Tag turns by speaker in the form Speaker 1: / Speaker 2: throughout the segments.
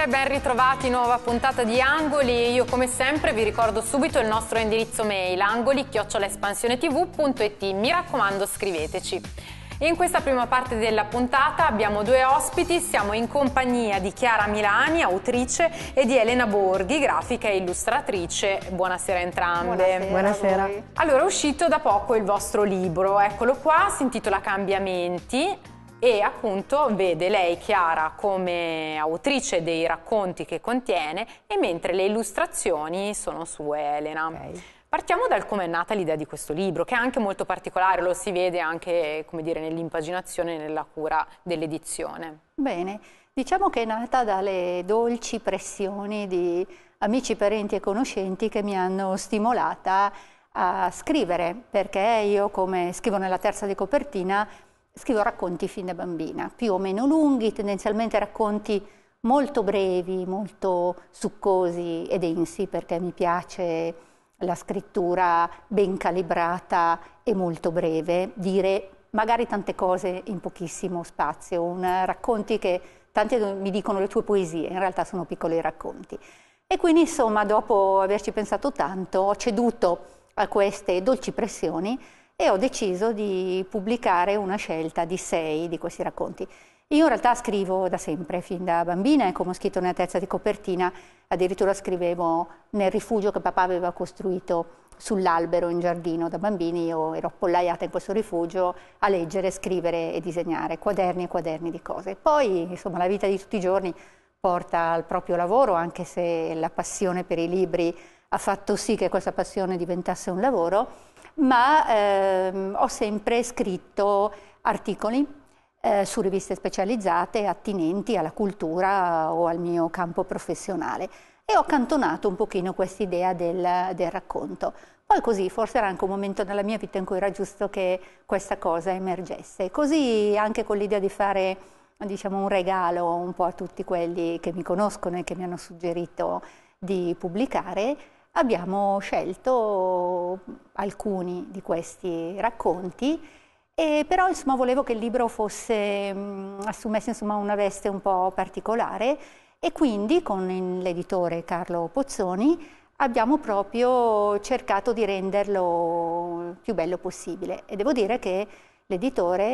Speaker 1: Piacere, ben ritrovati, nuova puntata di Angoli. Io come sempre vi ricordo subito il nostro indirizzo mail angoli-espansionetv.it. Mi raccomando scriveteci. In questa prima parte della puntata abbiamo due ospiti, siamo in compagnia di Chiara Milani, autrice, e di Elena Borghi, grafica e illustratrice. Buonasera a entrambe. Buonasera. Allora, è uscito da poco il vostro libro, eccolo qua, si intitola Cambiamenti e appunto vede lei Chiara come autrice dei racconti che contiene e mentre le illustrazioni sono su Elena. Okay. Partiamo dal come è nata l'idea di questo libro, che è anche molto particolare, lo si vede anche nell'impaginazione e nella cura dell'edizione.
Speaker 2: Bene, diciamo che è nata dalle dolci pressioni di amici, parenti e conoscenti che mi hanno stimolata a scrivere, perché io, come scrivo nella terza di copertina, scrivo racconti fin da bambina, più o meno lunghi, tendenzialmente racconti molto brevi, molto succosi e densi perché mi piace la scrittura ben calibrata e molto breve, dire magari tante cose in pochissimo spazio, un, racconti che tanti mi dicono le tue poesie, in realtà sono piccoli racconti. E quindi insomma dopo averci pensato tanto ho ceduto a queste dolci pressioni e ho deciso di pubblicare una scelta di sei di questi racconti. Io in realtà scrivo da sempre, fin da bambina, e come ho scritto nella terza di copertina, addirittura scrivevo nel rifugio che papà aveva costruito sull'albero in giardino da bambini, io ero appollaiata in questo rifugio a leggere, scrivere e disegnare, quaderni e quaderni di cose. Poi, insomma, la vita di tutti i giorni porta al proprio lavoro, anche se la passione per i libri ha fatto sì che questa passione diventasse un lavoro ma ehm, ho sempre scritto articoli eh, su riviste specializzate attinenti alla cultura o al mio campo professionale e ho accantonato un pochino questa idea del, del, racconto. Poi così forse era anche un momento nella mia vita in cui era giusto che questa cosa emergesse. Così anche con l'idea di fare diciamo, un regalo un po' a tutti quelli che mi conoscono e che mi hanno suggerito di pubblicare, abbiamo scelto alcuni di questi racconti, e però insomma, volevo che il libro fosse, mh, mm, assumesse insomma, una veste un po' particolare e quindi con l'editore Carlo Pozzoni abbiamo proprio cercato di renderlo il più bello possibile e devo dire che l'editore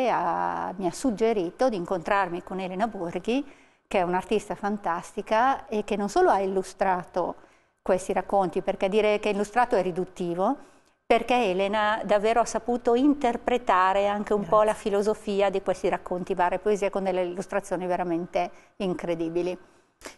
Speaker 2: mi ha suggerito di incontrarmi con Elena Borghi che è un'artista fantastica e che non solo ha illustrato questi racconti, perché dire che illustrato è riduttivo, perché Elena davvero ha saputo interpretare anche un Grazie. po' la filosofia di questi racconti varie poesie con delle illustrazioni veramente incredibili.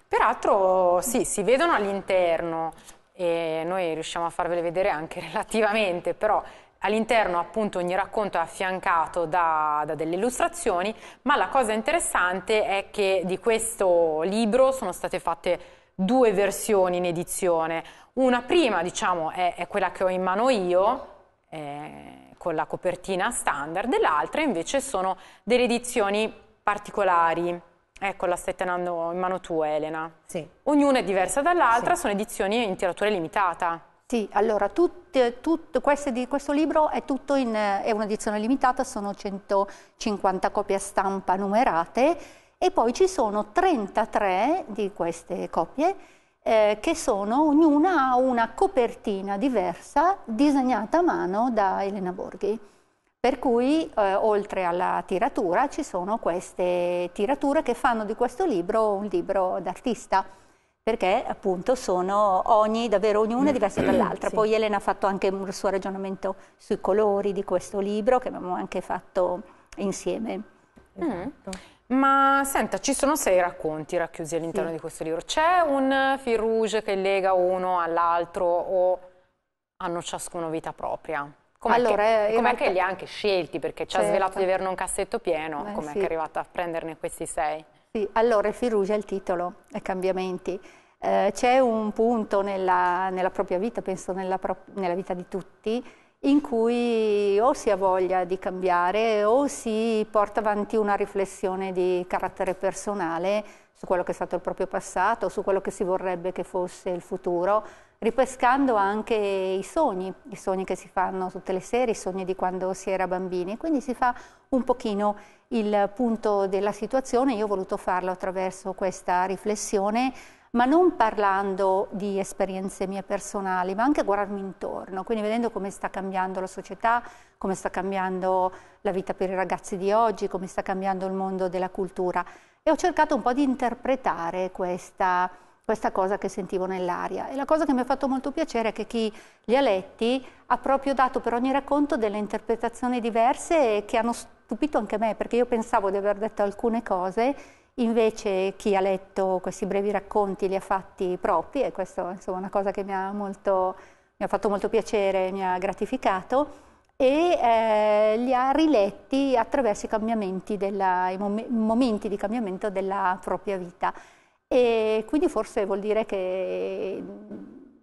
Speaker 1: Peraltro
Speaker 2: sì, si vedono
Speaker 1: all'interno e noi riusciamo a farvele vedere anche relativamente, però all'interno appunto ogni racconto è affiancato da, da, delle illustrazioni, ma la cosa interessante è che di questo libro sono state fatte due versioni in edizione. Una prima, diciamo, è, è quella che ho in mano io, eh, con la copertina standard, e l'altra invece sono delle edizioni particolari. Ecco, la stai tenendo in mano tu, Elena. Sì. Ognuna è diversa dall'altra, sì. sono edizioni in tiratura limitata.
Speaker 2: Sì, allora tutte, tutte, queste, questo libro è, in, è un'edizione limitata, sono 150 copie a stampa numerate e poi ci sono 33 di queste copie eh, che sono, ognuna ha una copertina diversa disegnata a mano da Elena Borghi. Per cui, eh, oltre alla tiratura, ci sono queste tirature che fanno di questo libro un libro d'artista, perché appunto sono ogni, davvero ognuna è diversa dall'altra. Sì. Poi Elena ha fatto anche un suo ragionamento sui colori di questo libro, che abbiamo anche fatto insieme. Esatto. Mm.
Speaker 1: Ma senta, ci sono sei racconti racchiusi all'interno sì. di questo libro. C'è un fil rouge che lega uno all'altro o hanno ciascuno vita propria? Com'è allora, eh, che, com realtà... che, li ha anche scelti? Perché ci certo. ha svelato di averne un cassetto pieno, eh, com'è sì. che è arrivato a prenderne questi
Speaker 2: sei? Sì, allora il fil rouge è il titolo, è Cambiamenti. Eh, c'è un punto nella, nella, propria vita, penso nella, pro nella vita di tutti, in cui o si ha voglia di cambiare o si porta avanti una riflessione di carattere personale su quello che è stato il proprio passato, su quello che si vorrebbe che fosse il futuro, ripescando anche i sogni, i sogni che si fanno tutte le sere, i sogni di quando si era bambini. Quindi si fa un pochino il punto della situazione. Io ho voluto farlo attraverso questa riflessione ma non parlando di esperienze mie personali, ma anche guardarmi intorno, quindi vedendo come sta cambiando la società, come sta cambiando la vita per i ragazzi di oggi, come sta cambiando il mondo della cultura. E ho cercato un po' di interpretare questa, questa cosa che sentivo nell'aria. E la cosa che mi ha fatto molto piacere è che chi li ha letti ha proprio dato per ogni racconto delle interpretazioni diverse che hanno stupito anche me, perché io pensavo di aver detto alcune cose Invece chi ha letto questi brevi racconti li ha fatti propri e questa è una cosa che mi ha, molto, mi ha, fatto molto piacere, mi ha gratificato e eh, li ha riletti attraverso i, cambiamenti della, i mom momenti di cambiamento della propria vita. E quindi forse vuol dire che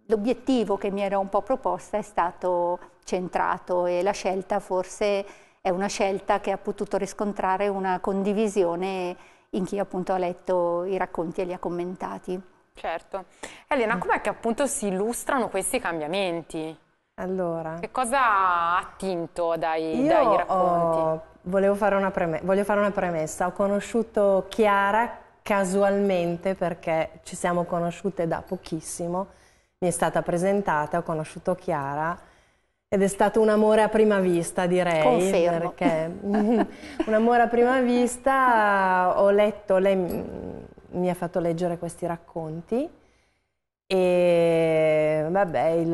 Speaker 2: l'obiettivo che mi era un po' proposta è stato centrato e la scelta forse è una scelta che ha potuto riscontrare una condivisione in chi appunto ha letto i racconti e li ha commentati. Certo. Elena, mm.
Speaker 1: com'è che appunto si illustrano questi cambiamenti? Allora. Che cosa ha attinto dai, dai racconti?
Speaker 3: Ho, volevo fare voglio fare una premessa. Ho conosciuto Chiara casualmente perché ci siamo conosciute da pochissimo. Mi è stata presentata, ho conosciuto Chiara ed è stato un amore a prima vista direi. Confermo. Perché mm, un amore a prima vista, ho letto, lei mi ha fatto leggere questi racconti e vabbè, il,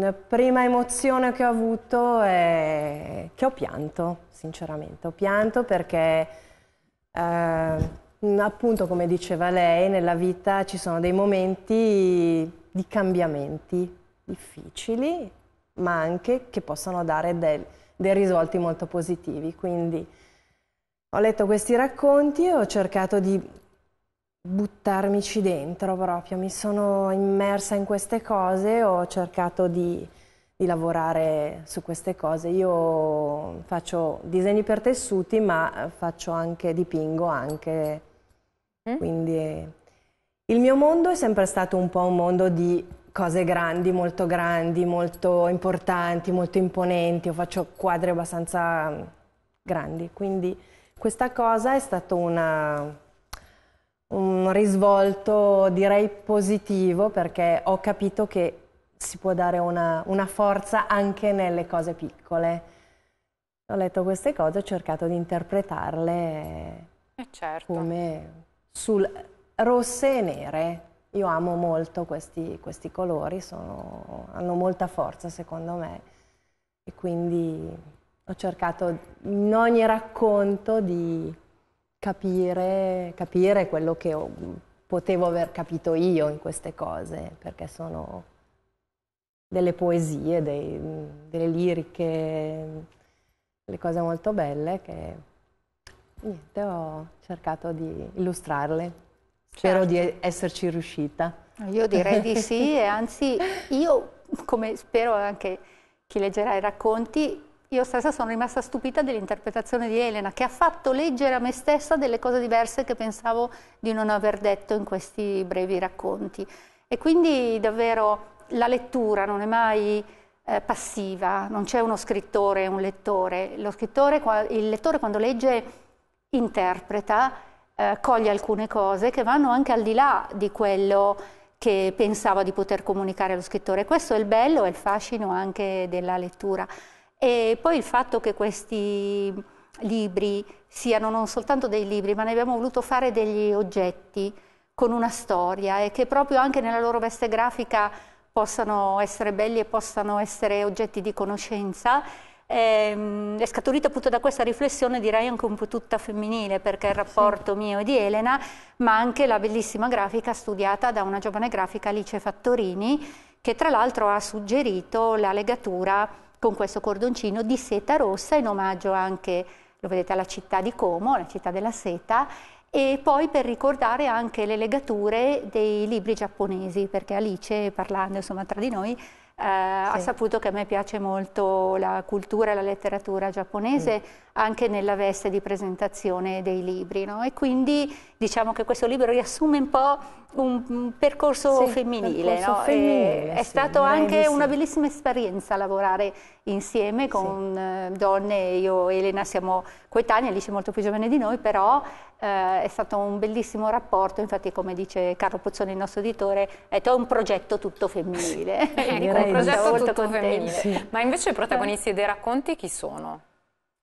Speaker 3: la prima emozione che ho avuto è che ho pianto, sinceramente, ho pianto perché eh, appunto come diceva lei, nella vita ci sono dei momenti di cambiamenti difficili ma anche che possono dare del, dei risolti molto positivi. Quindi ho letto questi racconti e ho cercato di buttarmici dentro proprio, mi sono immersa in queste cose, ho cercato di, di lavorare su queste cose. Io faccio disegni per tessuti, ma faccio anche, dipingo anche, mm? quindi... Il mio mondo è sempre stato un po' un mondo di cose grandi, molto grandi, molto importanti, molto imponenti, o faccio quadri abbastanza mm, grandi. Quindi questa cosa è stato una, un risvolto direi positivo perché ho capito che si può dare una, una forza anche nelle cose piccole. Ho letto queste cose, ho cercato di interpretarle eh certo. come sul rosse e nere io amo molto questi, questi colori, sono, hanno molta forza secondo me e quindi ho cercato in ogni racconto di capire, capire quello che ho, potevo aver capito io in queste cose, perché sono delle poesie, dei, delle liriche, delle cose molto belle che niente, ho cercato di illustrarle. Spero di certo. esserci riuscita. Io direi di sì
Speaker 2: e anzi io, come spero anche chi leggerà i racconti, io stessa sono rimasta stupita dell'interpretazione di Elena, che ha fatto leggere a me stessa delle cose diverse che pensavo di non aver detto in questi brevi racconti. E quindi davvero la lettura non è mai eh, passiva, non c'è uno scrittore e un lettore. Lo Scrittore, il lettore quando legge interpreta eh, coglie alcune cose che vanno anche al di là di quello che pensava di poter comunicare allo scrittore. Questo è il bello e il fascino anche della lettura. E poi il fatto che questi libri siano non soltanto dei libri, ma ne abbiamo voluto fare degli oggetti con una storia e che proprio anche nella loro veste grafica possano essere belli e possano essere oggetti di conoscenza Ehm, è scaturita appunto da questa riflessione direi anche un po' tutta femminile perché il rapporto sì. mio e di Elena ma anche la bellissima grafica studiata da una giovane grafica Alice Fattorini che tra l'altro ha suggerito la legatura con questo cordoncino di seta rossa in omaggio anche, lo vedete, alla città di Como, la città della seta e poi per ricordare anche le legature dei libri giapponesi perché Alice parlando insomma tra di noi eh, sì. ha saputo che a me piace molto la cultura e la letteratura giapponese, mm anche nella veste di presentazione dei libri. No? E quindi diciamo che questo libro riassume un po' un percorso sì, femminile. Percorso no? femminile sì, è stato anche una bellissima esperienza lavorare insieme con sì. Eh, donne, io e Elena siamo coetanee, Alice è molto più giovane di noi, però eh, è stato un bellissimo rapporto, infatti come dice Carlo Pozzoni, il nostro editore, è un progetto tutto femminile. Sì, ecco, un progetto tutto contenta. femminile. Ma invece
Speaker 1: i protagonisti dei
Speaker 2: racconti chi sono?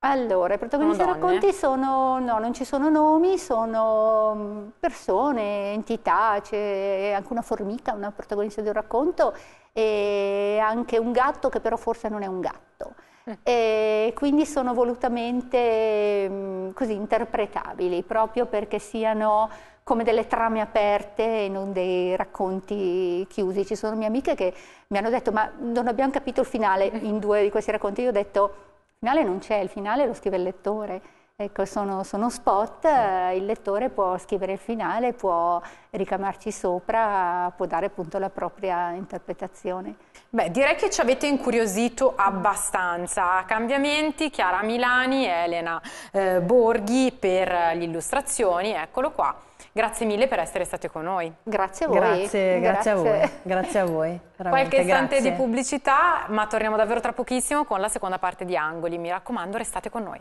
Speaker 2: Allora, i protagonisti dei racconti sono, no, non ci sono nomi, sono mm, persone, entità, c'è anche una formica, una protagonista di un racconto e anche un gatto che però forse non è un gatto. Eh. E quindi sono volutamente mm, così interpretabili proprio perché siano come delle trame aperte e non dei racconti chiusi. Ci sono mie amiche che mi hanno detto ma non abbiamo capito il finale eh. in due di questi racconti. Io ho detto il finale non c'è, il finale lo scrive il lettore. Ecco, sono, sono spot, il lettore può scrivere il finale, può ricamarci sopra, può dare appunto la propria interpretazione.
Speaker 1: Beh, direi che ci avete incuriosito abbastanza. Cambiamenti, Chiara Milani, Elena eh, Borghi per le illustrazioni, eccolo qua. Grazie mille per essere state con noi. Grazie a voi. Grazie, grazie, grazie. a voi.
Speaker 3: Grazie a voi. Qualche istante di pubblicità,
Speaker 1: ma torniamo davvero tra pochissimo con la seconda parte di Angoli. Mi raccomando, restate con noi.